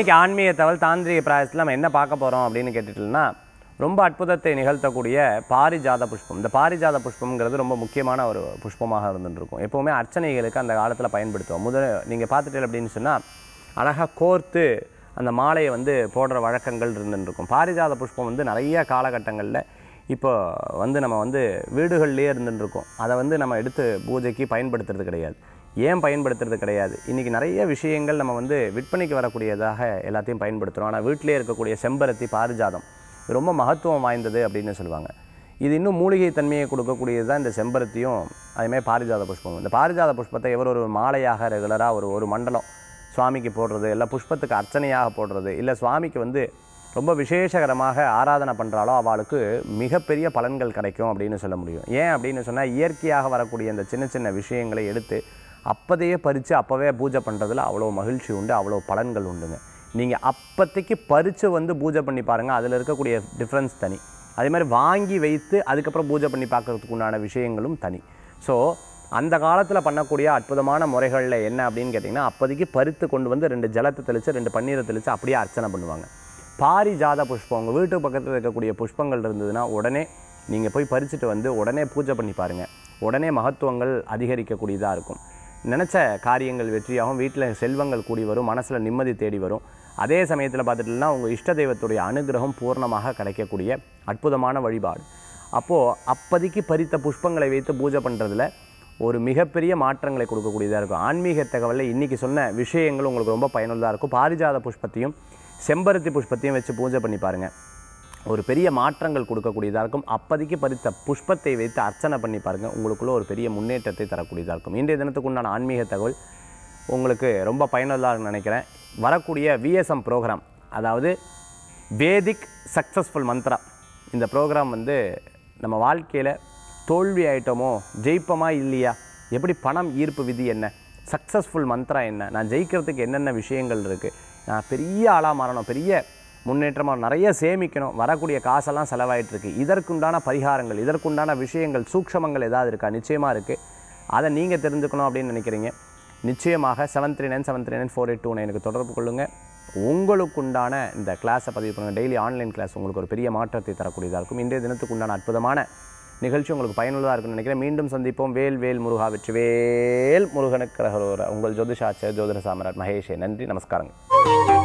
இன்றைக்கி ஆன்மீக தகவல் தாந்திரிக பிராயத்தில் நம்ம என்ன பார்க்க போகிறோம் அப்படின்னு கேட்டுட்டோம்னா ரொம்ப அற்புதத்தை நிகழ்த்தக்கூடிய பாரிஜாத புஷ்பம் இந்த பாரிஜாத புஷ்பம்ங்கிறது ரொம்ப முக்கியமான ஒரு புஷ்பமாக இருந்துருக்கும் எப்போவுமே அர்ச்சனைகளுக்கு அந்த காலத்தில் பயன்படுத்துவோம் முதல் நீங்கள் பார்த்துட்டு அப்படின்னு சொன்னால் அழகாக கோர்த்து அந்த மாலையை வந்து போடுற வழக்கங்கள் இருந்துருக்கும் பாரிஜாத புஷ்பம் வந்து நிறைய காலகட்டங்களில் இப்போ வந்து நம்ம வந்து வீடுகள்லேயே இருந்துருக்கோம் அதை வந்து நம்ம எடுத்து பூஜைக்கு பயன்படுத்துறது கிடையாது ஏன் பயன்படுத்துறது கிடையாது இன்றைக்கி நிறைய விஷயங்கள் நம்ம வந்து விற்பனைக்கு வரக்கூடியதாக எல்லாத்தையும் பயன்படுத்துகிறோம் ஆனால் வீட்டிலே இருக்கக்கூடிய செம்பருத்தி பாரிஜாதம் ரொம்ப மகத்துவம் வாய்ந்தது அப்படின்னு சொல்லுவாங்க இது இன்னும் மூலிகை தன்மையை கொடுக்கக்கூடியது தான் இந்த செம்பருத்தியும் அதுமாதிரி பாரிஜாத புஷ்பம் இந்த பாரிஜாத புஷ்பத்தை எவர் ஒரு மாலையாக ரெகுலராக ஒரு ஒரு மண்டலம் சுவாமிக்கு போடுறது இல்லை புஷ்பத்துக்கு அர்ச்சனையாக போடுறது இல்லை சுவாமிக்கு வந்து ரொம்ப விசேஷகரமாக ஆராதனை பண்ணுறாலோ அவளுக்கு மிகப்பெரிய பலன்கள் கிடைக்கும் அப்படின்னு சொல்ல முடியும் ஏன் அப்படின்னு சொன்னால் இயற்கையாக வரக்கூடிய அந்த சின்ன சின்ன விஷயங்களை எடுத்து அப்போதையே பறித்து அப்போவே பூஜை பண்ணுறதுல அவ்வளோ மகிழ்ச்சி உண்டு அவ்வளோ பலன்கள் உண்டுங்க நீங்கள் அப்போதைக்கு பறித்து வந்து பூஜை பண்ணி பாருங்கள் அதில் இருக்கக்கூடிய டிஃப்ரென்ஸ் தனி அதே மாதிரி வாங்கி வைத்து அதுக்கப்புறம் பூஜை பண்ணி பார்க்குறதுக்கு உண்டான விஷயங்களும் தனி ஸோ அந்த காலத்தில் பண்ணக்கூடிய அற்புதமான முறைகளில் என்ன அப்படின்னு கேட்டிங்கன்னா அப்போதைக்கு பறித்து கொண்டு வந்து ரெண்டு ஜலத்தை தெளித்து ரெண்டு பன்னீரை தெளித்து அப்படியே அர்ச்சனை பண்ணுவாங்க பாரிஜாத புஷ்பம் உங்கள் வீட்டு பக்கத்தில் இருக்கக்கூடிய புஷ்பங்கள் இருந்ததுன்னா உடனே நீங்கள் போய் பறிச்சுட்டு வந்து உடனே பூஜை பண்ணி பாருங்கள் உடனே மகத்துவங்கள் அதிகரிக்கக்கூடியதாக இருக்கும் நினச்ச காரியங்கள் வெற்றியாகும் வீட்டில் செல்வங்கள் கூடி வரும் மனசில் நிம்மதி தேடி வரும் அதே சமயத்தில் பார்த்துட்டோம்னா உங்கள் இஷ்ட தெய்வத்துடைய அனுகிரகம் பூர்ணமாக கிடைக்கக்கூடிய அற்புதமான வழிபாடு அப்போது அப்போதைக்கு பறித்த புஷ்பங்களை வைத்து பூஜை பண்ணுறதுல ஒரு மிகப்பெரிய மாற்றங்களை கொடுக்கக்கூடியதாக இருக்கும் ஆன்மீக தகவலில் இன்றைக்கி சொன்ன விஷயங்கள் உங்களுக்கு ரொம்ப பயனுள்ளதாக இருக்கும் பாரிஜாத புஷ்பத்தையும் செம்பருத்தி புஷ்பத்தையும் வச்சு பூஜை பண்ணி பாருங்கள் ஒரு பெரிய மாற்றங்கள் கொடுக்கக்கூடியதாக இருக்கும் அப்போதைக்கு பறித்த புஷ்பத்தை வைத்து அர்ச்சனை பண்ணி பாருங்கள் உங்களுக்குள்ளே ஒரு பெரிய முன்னேற்றத்தை தரக்கூடியதாக இருக்கும் இன்றைய தினத்துக்கு உண்டான ஆன்மீக தகவல் உங்களுக்கு ரொம்ப பயனுள்ளதாக நினைக்கிறேன் வரக்கூடிய விஎஸ்எம் ப்ரோக்ராம் அதாவது வேதிக் சக்ஸஸ்ஃபுல் மந்த்ரா இந்த ப்ரோக்ராம் வந்து நம்ம வாழ்க்கையில் தோல்வி ஆகிட்டோமோ ஜெயிப்போமா இல்லையா எப்படி பணம் ஈர்ப்பு விதி என்ன சக்ஸஸ்ஃபுல் மந்த்ரா என்ன நான் ஜெயிக்கிறதுக்கு என்னென்ன விஷயங்கள் இருக்குது நான் பெரிய ஆளாக மாறணும் பெரிய முன்னேற்றமாக நிறைய சேமிக்கணும் வரக்கூடிய காசெல்லாம் செலவாயிட்டுருக்கு இதற்குண்டான பரிகாரங்கள் இதற்குண்டான விஷயங்கள் சூக்ஷமங்கள் ஏதாவது இருக்கா நிச்சயமாக இருக்குது அதை நீங்கள் தெரிஞ்சுக்கணும் அப்படின்னு நினைக்கிறீங்க நிச்சயமாக seven three nine seven three nine four eight two எனக்கு தொடர்பு கொள்ளுங்கள் உங்களுக்குண்டான இந்த கிளாஸை பதிவு பண்ணுங்கள் டெய்லி ஆன்லைன் கிளாஸ் உங்களுக்கு ஒரு பெரிய மாற்றத்தை தரக்கூடியதாக இருக்கும் இன்றைய தினத்துக்கு உண்டான அற்புதமான நிகழ்ச்சி உங்களுக்கு பயனுள்ளதாக இருக்கும்னு நினைக்கிறேன் மீண்டும் சந்திப்போம் வேல் வேல் முருகா வெற்றி வேல் முருகனுக்கு உங்கள் ஜோதிஷாச்சர் ஜோதிர சாமராஜ் மகேஷே நன்றி நமஸ்காரங்கள்